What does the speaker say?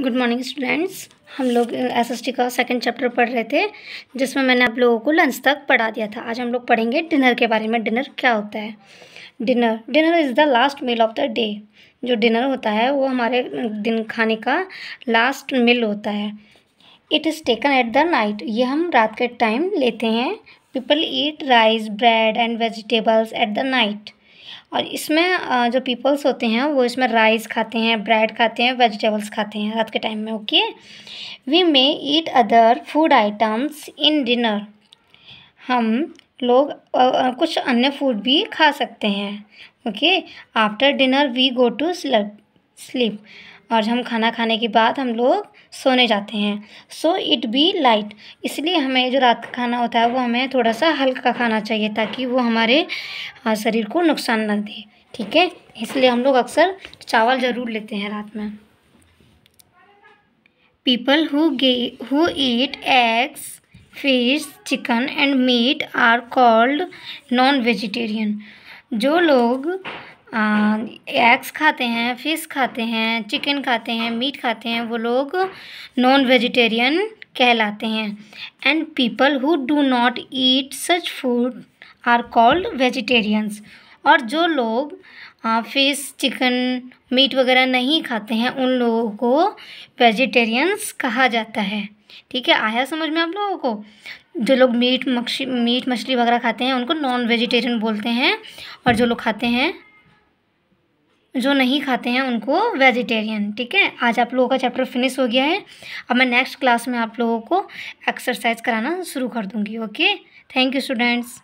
good morning students हम लोग T का सेकंड चैप्टर पढ़ रहे थे जिसमें मैंने आप लोगों को लंच तक पढ़ा दिया था आज हम लोग पढ़ेंगे डिनर के बारे में डिनर क्या होता है dinner dinner is the last meal of the day जो डिनर होता है वो हमारे दिन खाने का लास्ट मील होता है it is taken at the night ये हम रात के टाइम लेते हैं people eat rice bread and vegetables at the night और इसमें जो पीपल्स होते हैं वो इसमें राइस खाते हैं ब्रेड खाते हैं वेजिटेबल्स खाते हैं रात के टाइम में okay we may eat other food items in dinner हम लोग आ, कुछ अन्य फूड भी खा सकते हैं okay after dinner we go to sleep और हम खाना खाने के बाद हम लोग सोने जाते हैं सो इट बी लाइट इसलिए हमें जो रात का खाना होता है वो हमें थोड़ा सा हल्का खाना चाहिए ताकि वो हमारे शरीर को नुकसान ना दे ठीक है इसलिए हम लोग अक्सर चावल ज़रूर लेते हैं रात में पीपल हु गे who eat eggs fish chicken and meat are called non vegetarian जो लोग एग्स खाते हैं फ़िश खाते हैं चिकन खाते हैं मीट खाते हैं वो लोग नॉन वेजिटेरियन कहलाते हैं and people who do not eat such food are called vegetarians और जो लोग फिश चिकन मीट वगैरह नहीं खाते हैं उन लोगों को वेजिटेरियंस कहा जाता है ठीक है आया समझ में आप लोगों को जो लोग मीट मछली मीट मछली वगैरह खाते हैं उनको नॉन वेजिटेरियन बोलते हैं और जो लोग खाते हैं जो नहीं खाते हैं उनको वेजिटेरियन ठीक है आज आप लोगों का चैप्टर फिनिश हो गया है अब मैं नेक्स्ट क्लास में आप लोगों को एक्सरसाइज कराना शुरू कर दूँगी ओके थैंक यू स्टूडेंट्स